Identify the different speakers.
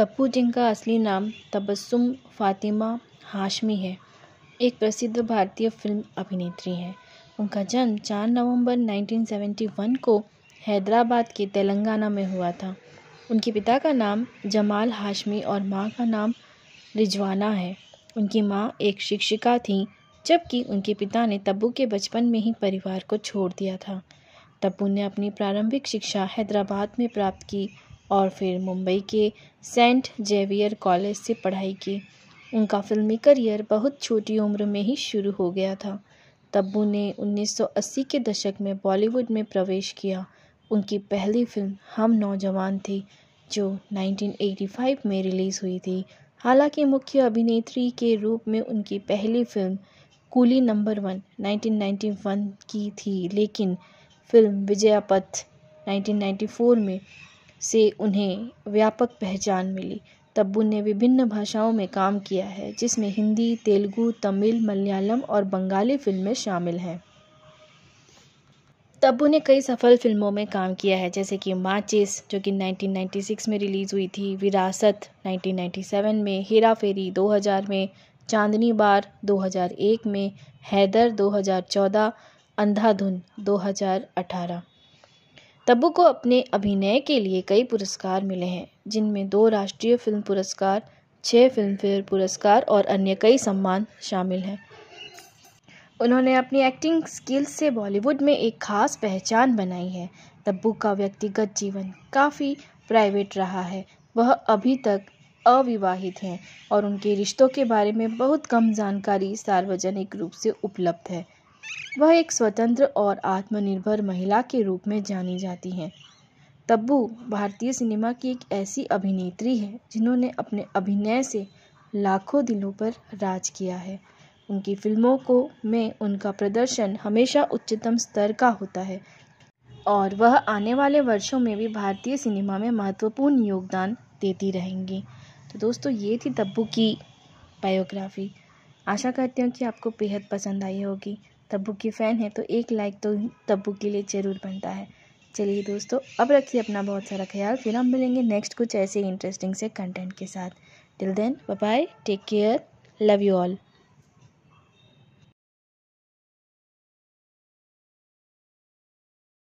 Speaker 1: तप्पू जिनका असली नाम तबस्सुम फ़ातिमा हाशमी है एक प्रसिद्ध भारतीय फिल्म अभिनेत्री हैं उनका जन्म 4 नवंबर 1971 को हैदराबाद के तेलंगाना में हुआ था उनके पिता का नाम जमाल हाशमी और माँ का नाम रिजवाना है उनकी माँ एक शिक्षिका थी जबकि उनके पिता ने तब्बू के बचपन में ही परिवार को छोड़ दिया था तब्बू ने अपनी प्रारंभिक शिक्षा हैदराबाद में प्राप्त की और फिर मुंबई के सेंट जेवियर कॉलेज से पढ़ाई की उनका फिल्मी करियर बहुत छोटी उम्र में ही शुरू हो गया था तब्बू ने 1980 के दशक में बॉलीवुड में प्रवेश किया उनकी पहली फिल्म हम नौजवान थी जो 1985 में रिलीज़ हुई थी हालांकि मुख्य अभिनेत्री के रूप में उनकी पहली फिल्म कूली नंबर वन 1991 की थी लेकिन फिल्म विजयापथ 1994 में से उन्हें व्यापक पहचान मिली तब्बू ने विभिन्न भाषाओं में काम किया है जिसमें हिंदी तेलुगू तमिल मलयालम और बंगाली फिल्में शामिल हैं तब्बू ने कई सफल फिल्मों में काम किया है जैसे कि माचिस जो कि 1996 में रिलीज़ हुई थी विरासत 1997 में हेरा फेरी 2000 में चांदनी बार 2001 में हैदर 2014 अंधाधुन 2018 तब्बू को अपने अभिनय के लिए कई पुरस्कार मिले हैं जिनमें दो राष्ट्रीय फिल्म पुरस्कार छः फिल्मफेयर पुरस्कार और अन्य कई सम्मान शामिल हैं उन्होंने अपनी एक्टिंग स्किल्स से बॉलीवुड में एक खास पहचान बनाई है तब्बू का व्यक्तिगत जीवन काफ़ी प्राइवेट रहा है वह अभी तक अविवाहित हैं और उनके रिश्तों के बारे में बहुत कम जानकारी सार्वजनिक रूप से उपलब्ध है वह एक स्वतंत्र और आत्मनिर्भर महिला के रूप में जानी जाती हैं तब्बू भारतीय सिनेमा की एक ऐसी अभिनेत्री है जिन्होंने अपने अभिनय से लाखों दिलों पर राज किया है उनकी फिल्मों को में उनका प्रदर्शन हमेशा उच्चतम स्तर का होता है और वह आने वाले वर्षों में भी भारतीय सिनेमा में महत्वपूर्ण योगदान देती रहेंगी तो दोस्तों ये थी तब्बू की बायोग्राफी आशा करती हूँ कि आपको बेहद पसंद आई होगी तब्बू की फ़ैन है तो एक लाइक तो तब्बू के लिए ज़रूर बनता है चलिए दोस्तों अब रखिए अपना बहुत सारा ख्याल फिर हम मिलेंगे नेक्स्ट कुछ ऐसे इंटरेस्टिंग से कंटेंट के साथ till then bye take care love you all